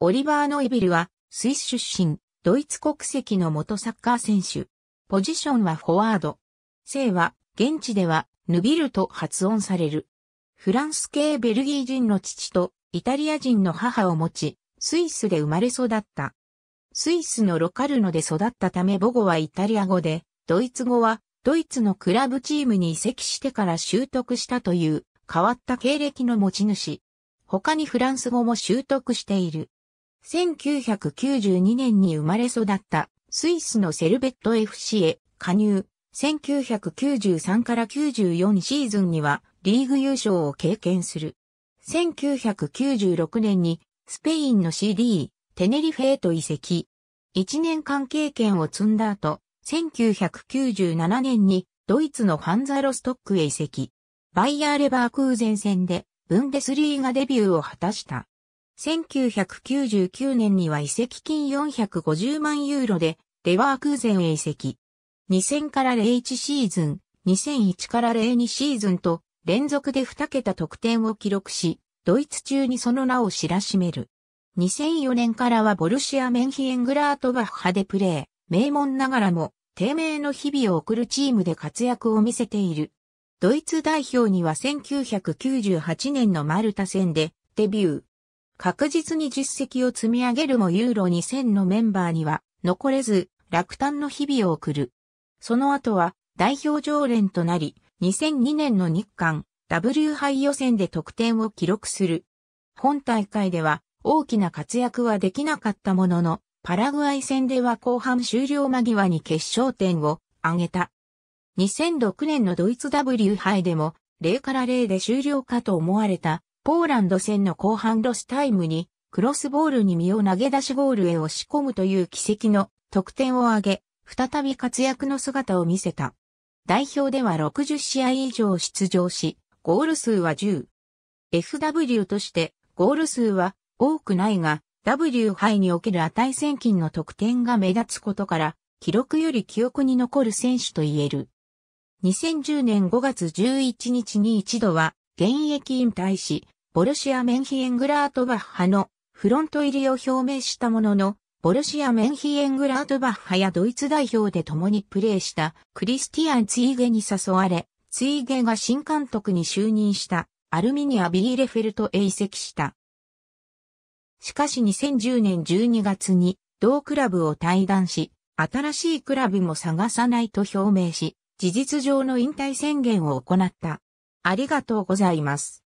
オリバー・ノイビルは、スイス出身、ドイツ国籍の元サッカー選手。ポジションはフォワード。姓は、現地では、ヌビルと発音される。フランス系ベルギー人の父と、イタリア人の母を持ち、スイスで生まれ育った。スイスのロカルノで育ったため母語はイタリア語で、ドイツ語は、ドイツのクラブチームに移籍してから習得したという、変わった経歴の持ち主。他にフランス語も習得している。1992年に生まれ育ったスイスのセルベット FC へ加入。1993から94シーズンにはリーグ優勝を経験する。1996年にスペインの CD テネリフェへと移籍。1年間経験を積んだ後、1997年にドイツのファンザロストックへ移籍。バイヤーレバークーゼン戦でブンデスリーガデビューを果たした。1999年には移籍金450万ユーロで、レワークーゼンへ移籍。2000から01シーズン、2001から02シーズンと、連続で2桁得点を記録し、ドイツ中にその名を知らしめる。2004年からはボルシア・メンヒエングラートバッハでプレー、名門ながらも、低迷の日々を送るチームで活躍を見せている。ドイツ代表には1998年のマルタ戦で、デビュー。確実に実績を積み上げるもユーロ2000のメンバーには残れず落胆の日々を送る。その後は代表常連となり、2002年の日韓 W 杯予選で得点を記録する。本大会では大きな活躍はできなかったものの、パラグアイ戦では後半終了間際に決勝点を挙げた。2006年のドイツ W 杯でも0から0で終了かと思われたポーランド戦の後半ロスタイムに、クロスボールに身を投げ出しゴールへ押し込むという奇跡の得点を挙げ、再び活躍の姿を見せた。代表では60試合以上出場し、ゴール数は10。FW としてゴール数は多くないが、W 杯における値千金の得点が目立つことから、記録より記憶に残る選手と言える。2010年5月11日に一度は現役引退し、ボルシア・メンヒエングラートバッハのフロント入りを表明したものの、ボルシア・メンヒエングラートバッハやドイツ代表で共にプレーしたクリスティアン・ツイーゲに誘われ、ツイーゲが新監督に就任したアルミニア・ビーレフェルトへ移籍した。しかし2010年12月に同クラブを退団し、新しいクラブも探さないと表明し、事実上の引退宣言を行った。ありがとうございます。